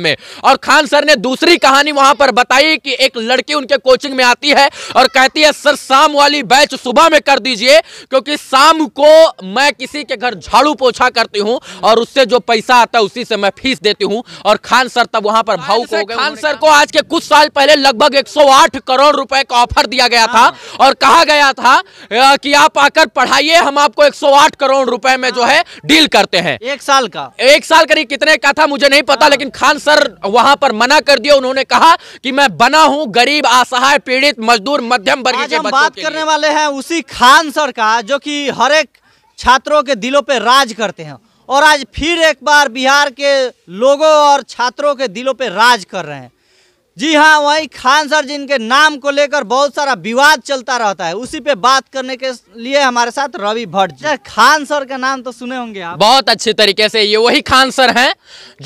में और खान सर ने दूसरी कहानी वहां पर बताई कि एक लड़की उनके कोचिंग में आती है और कहती है सर शाम वाली बैच सुबह में कर दीजिए क्योंकि शाम को मैं किसी के घर झाड़ू पोछा करती हूँ और उससे जो पैसा आता है उसी से मैं फीस देती हूँ और खान सर तब वहां पर भाव को खान सर को आज के कुछ साल पहले लगभग एक करोड़ रुपए का ऑफर दिया गया था हाँ। और कहा गया था कि आप आकर पढ़ाइए हम आपको एक करोड़ रुपए में जो है हाँ। डील करते हैं एक साल का एक साल करीब कितने का था मुझे नहीं पता हाँ। लेकिन खान खान सर वहां पर मना कर दिया उन्होंने कहा कि मैं बना हूं गरीब असहाय पीड़ित मजदूर मध्यम वर्ग के बात करने वाले हैं उसी खान सर का जो कि हर एक छात्रों के दिलों पे राज करते हैं और आज फिर एक बार बिहार के लोगों और छात्रों के दिलों पे राज कर रहे हैं जी हाँ वही खान सर जिनके नाम को लेकर बहुत सारा विवाद चलता रहता है उसी पे बात करने के लिए हमारे साथ रवि भट्ट जी अच्छा, खान सर का नाम तो सुने होंगे आप बहुत अच्छे तरीके से ये वही खान सर हैं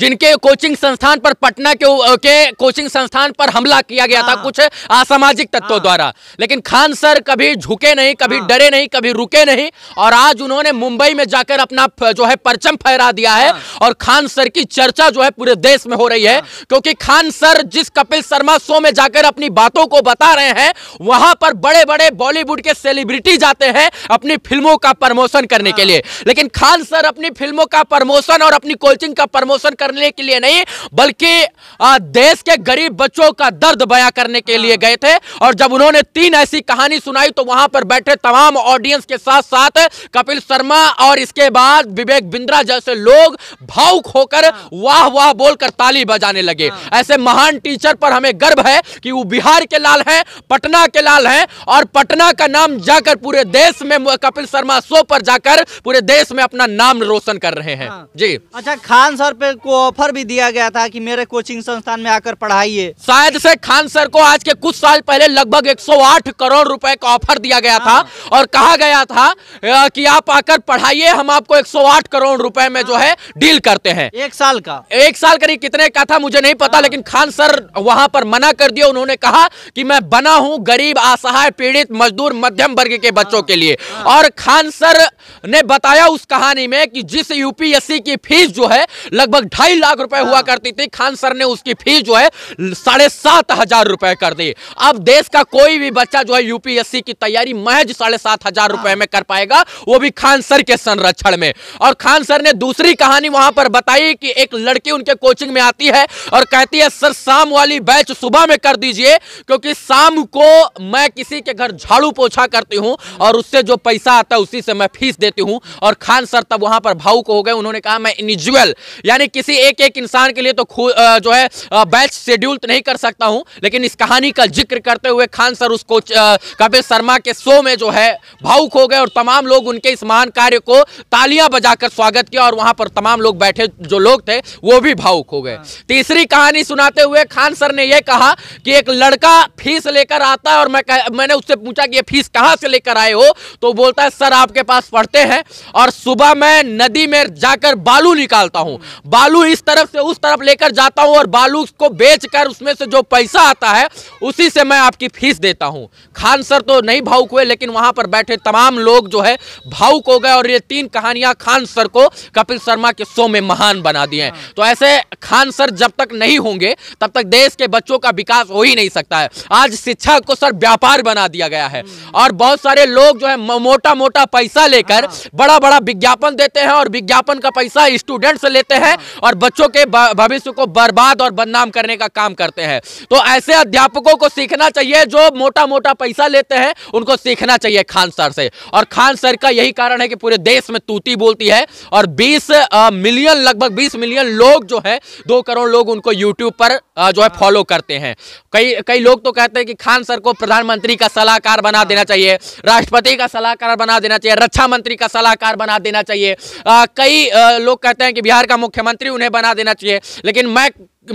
जिनके कोचिंग संस्थान पर पटना के के कोचिंग संस्थान पर हमला किया गया था हाँ। कुछ असामाजिक तत्वों हाँ। द्वारा लेकिन खान सर कभी झुके नहीं कभी हाँ। डरे नहीं कभी रुके नहीं और आज उन्होंने मुंबई में जाकर अपना जो है परचम फहरा दिया है और खान सर की चर्चा जो है पूरे देश में हो रही है क्योंकि खान सर जिस कपिल कपिल शर्मा शो में जाकर अपनी बातों को बता रहे हैं वहां पर बड़े बड़े बॉलीवुड के सेलिब्रिटी जाते हैं अपनी फिल्मों का प्रमोशन करने के हाँ। लिए लेकिन खान सर अपनी फिल्मों का प्रमोशन और अपनी कोचिंग का प्रमोशन करने के लिए नहीं बल्कि देश के गरीब बच्चों का दर्द बया करने के लिए हाँ। गए थे और जब उन्होंने तीन ऐसी कहानी सुनाई तो वहां पर बैठे तमाम ऑडियंस के साथ साथ कपिल शर्मा और इसके बाद विवेक बिंद्रा जैसे लोग भावुक होकर हाँ। वाह वाह बोलकर ताली बजाने लगे ऐसे महान टीचर पर पर हमें गर्व है कि वो बिहार के लाल हैं पटना के लाल हैं और पटना का नाम जाकर पूरे देश में कपिल शर्मा शो पर जाकर पूरे देश में अपना नाम रोशन कर रहे हैं हाँ। जी अच्छा खान सर पे को ऑफर भी दिया गया था कि मेरे कोचिंग संस्थान में आकर पढ़ाइए शायद से खान सर को आज के कुछ साल पहले लगभग 108 करोड़ रुपए का ऑफर दिया गया हाँ। था और कहा गया था कि आप आकर पढ़ाइए हम आपको 108 करोड़ रुपए में हाँ। जो है डील करते हैं एक साल का एक साल करीब कितने का था मुझे नहीं पता हाँ। लेकिन खान सर वहां वहां पर मना कर दिया उन्होंने कहा कि मैं बना हूं गरीब असहाय पीड़ित मजदूर मध्यम वर्ग के बच्चों हाँ। के लिए हाँ। और खान सर ने बताया उस कहानी में कि जिस यूपीएससी की फीस जो है लगभग ढाई लाख रुपए हुआ हाँ। करती थी खान सर ने उसकी फीस जो है साढ़े सात हजार रुपए कर दी अब देश का कोई भी बच्चा जो है यूपीएससी की तैयारी महज साढ़े सात हजार रुपए में कर पाएगा वो भी खान सर के संरक्षण में और खान सर ने दूसरी कहानी वहां पर बताई कि एक लड़की उनके कोचिंग में आती है और कहती है सर शाम वाली बैच सुबह में कर दीजिए क्योंकि शाम को मैं किसी के घर झाड़ू पोछा करती हूँ और उससे जो पैसा आता है उसी से मैं फीस देती हूँ और खान सर तब वहां पर भावुक हो गए उन्होंने कहा मैं इंडिविजुअल यानी किसी एक एक इंसान के लिए तो जो है बैच शेड्यूल तो नहीं कर सकता हूं लेकिन इस कहानी का जिक्र करते हुए खान सर उसको कपिल शर्मा के शो में जो है भावुक हो गए और तमाम लोग उनके इस महान कार्य को तालियां बजाकर स्वागत किया और वहां पर तमाम लोग बैठे जो लोग थे वो भी भावुक हो गए हाँ। तीसरी कहानी सुनाते हुए खान सर ने ने यह कहा कि एक लड़का फीस लेकर आता है और मैं कह, मैंने उससे पूछा कि ये फीस कहाँ से लेकर आए हो तो बोलता है सर आपके पास पढ़ते हैं और सुबह मैं नदी में जाकर बालू निकालता हूँ बालू इस तरफ से उस तरफ लेकर जाता हूँ और बालू को बेचकर उसमें से जो पैसा आता है उसी से मैं आपकी फीस देता हूँ खान सर तो नहीं भावुक हुए लेकिन वहां पर बैठे तमाम लोग जो है भावुक हो गए और ये तीन कहानियां खान सर को कपिल शर्मा के शो में महान बना दिए हैं हाँ। तो ऐसे खान सर जब तक नहीं होंगे तब तक देश के बच्चों का विकास हो ही नहीं सकता है आज शिक्षा को सर व्यापार बना दिया गया है और बहुत सारे लोग जो है मोटा मोटा पैसा लेकर हाँ। बड़ा बड़ा विज्ञापन देते हैं और विज्ञापन का पैसा स्टूडेंट से लेते हैं और बच्चों के भविष्य को बर्बाद और बदनाम करने का काम करते हैं तो ऐसे अध्यापकों को सीखना चाहिए जो मोटा मोटा पैसा लेते हैं उनको सीखना चाहिए खान सर से और खान सर का यही कारण है कि पूरे देश में तूती बोलती है और 20 मिलियन लगभग 20 मिलियन लोग जो है दो करोड़ लोग उनको यूट्यूब पर जो है फॉलो हाँ। फॉलो करते हैं कई कई लोग तो कहते हैं कि खान सर को प्रधानमंत्री का सलाहकार बना हाँ। देना चाहिए राष्ट्रपति का सलाहकार बना देना चाहिए रक्षा मंत्री का सलाहकार बना देना चाहिए आ, कई आ, लोग कहते हैं कि बिहार का मुख्यमंत्री उन्हें बना देना चाहिए लेकिन मैं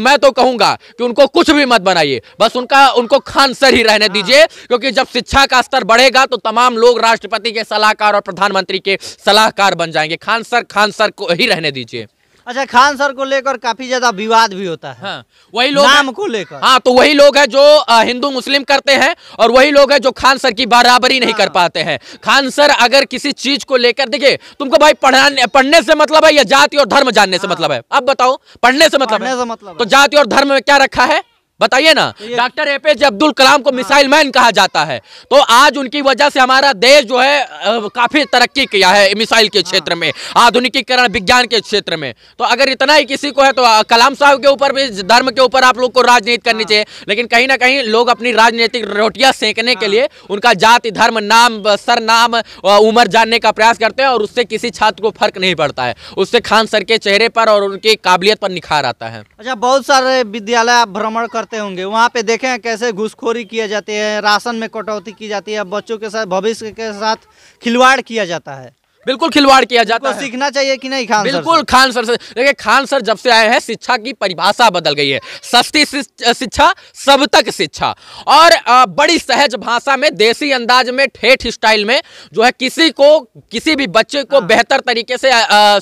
मैं तो कहूंगा कि उनको कुछ भी मत बनाइए बस उनका उनको खान सर ही रहने हाँ। दीजिए क्योंकि जब शिक्षा का स्तर बढ़ेगा तो तमाम लोग राष्ट्रपति के सलाहकार और प्रधानमंत्री के सलाहकार बन जाएंगे खान सर खान सर को ही रहने दीजिए अच्छा खान सर को लेकर काफी ज्यादा विवाद भी होता है हाँ, वही लोग नाम को लेकर हाँ तो वही लोग हैं जो हिंदू मुस्लिम करते हैं और वही लोग हैं जो खान सर की बराबरी नहीं हाँ। कर पाते हैं खान सर अगर किसी चीज को लेकर देखिए तुमको भाई पढ़ाने पढ़ने से मतलब है या जाति और धर्म जानने से हाँ। मतलब है अब बताओ पढ़ने से मतलब है मतलब तो जाति और धर्म में क्या रखा है बताइए ना तो doctor A P J Abdul Kalam को हाँ। मिसाइल मैन कहा जाता है तो आज उनकी वजह से हमारा देश जो है काफी तरक्की किया है मिसाइल के क्षेत्र हाँ। में आधुनिकीकरण विज्ञान के क्षेत्र में तो अगर इतना ही किसी को है तो कलाम साहब के ऊपर भी धर्म के ऊपर आप लोग को राजनीति करनी हाँ। चाहिए लेकिन कहीं ना कहीं लोग अपनी राजनीतिक रोटियां सेकने के लिए उनका जाति धर्म नाम सर नाम उम्र जानने का प्रयास करते हैं और उससे किसी छात्र को फर्क नहीं पड़ता है उससे खान सर के चेहरे पर और उनकी काबिलियत पर निखार आता है अच्छा बहुत सारे विद्यालय भ्रमण कर करते होंगे वहाँ पे देखें कैसे घुसखोरी किया जाती है राशन में कटौती की जाती है बच्चों के साथ भविष्य के साथ खिलवाड़ किया जाता है बिल्कुल खिलवाड़ किया जाता है सीखना चाहिए कि नहीं खान बिल्कुल सर खान सर से देखिए खान सर जब से आए हैं शिक्षा की परिभाषा बदल गई है सस्ती शिक्षा सब तक शिक्षा और बड़ी सहज भाषा में देसी अंदाज में ठेठ स्टाइल में जो है किसी को किसी भी बच्चे को हाँ। बेहतर तरीके से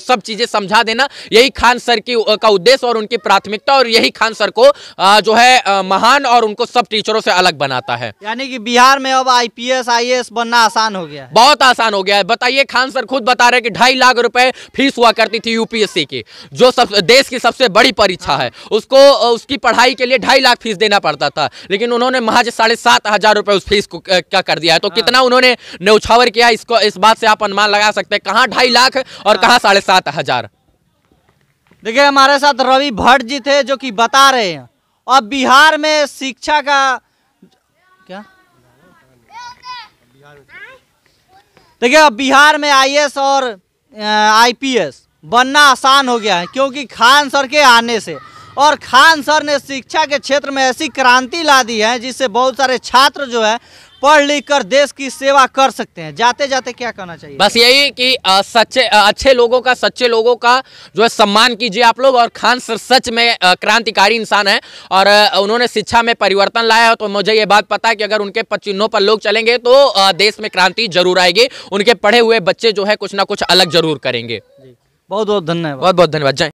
सब चीजें समझा देना यही खान सर की का उद्देश्य और उनकी प्राथमिकता और यही खान सर को जो है महान और उनको सब टीचरों से अलग बनाता है यानी कि बिहार में अब आईपीएस आईएएस बनना आसान हो गया बहुत आसान हो गया है बताइए खान सर खुद बता रहे हैं कि ढाई लाख रुपए फीस हुआ करती थी यूपीएससी की जो सब देश की सबसे बड़ी परीक्षा है उसको उसकी पढ़ाई के लिए ढाई लाख फीस देना पड़ता था लेकिन उन्होंने महज साढ़े सात हजार रुपए उस फीस को क्या कर दिया है तो हाँ। कितना उन्होंने न्यौछावर किया इसको इस बात से आप अनुमान लगा सकते हैं कहाँ ढाई लाख और हाँ। कहाँ साढ़े सात हजार देखिये हमारे साथ रवि भट्ट जी थे जो कि बता रहे हैं और बिहार में शिक्षा का क्या बिहार देखिए अब बिहार में आई और आई बनना आसान हो गया है क्योंकि खान सर के आने से और खान सर ने शिक्षा के क्षेत्र में ऐसी क्रांति ला दी है जिससे बहुत सारे छात्र जो है पढ़ लिख कर देश की सेवा कर सकते हैं जाते जाते क्या कहना चाहिए बस यही कि आ, सच्चे आ, अच्छे लोगों का सच्चे लोगों का जो है सम्मान कीजिए आप लोग और खान सर सच में क्रांतिकारी इंसान है और आ, उन्होंने शिक्षा में परिवर्तन लाया है तो मुझे ये बात पता है कि अगर उनके पचिन्हों पर लोग चलेंगे तो आ, देश में क्रांति जरूर आएगी उनके पढ़े हुए बच्चे जो है कुछ ना कुछ अलग जरूर करेंगे बहुत बहुत धन्यवाद बहुत बहुत धन्यवाद जय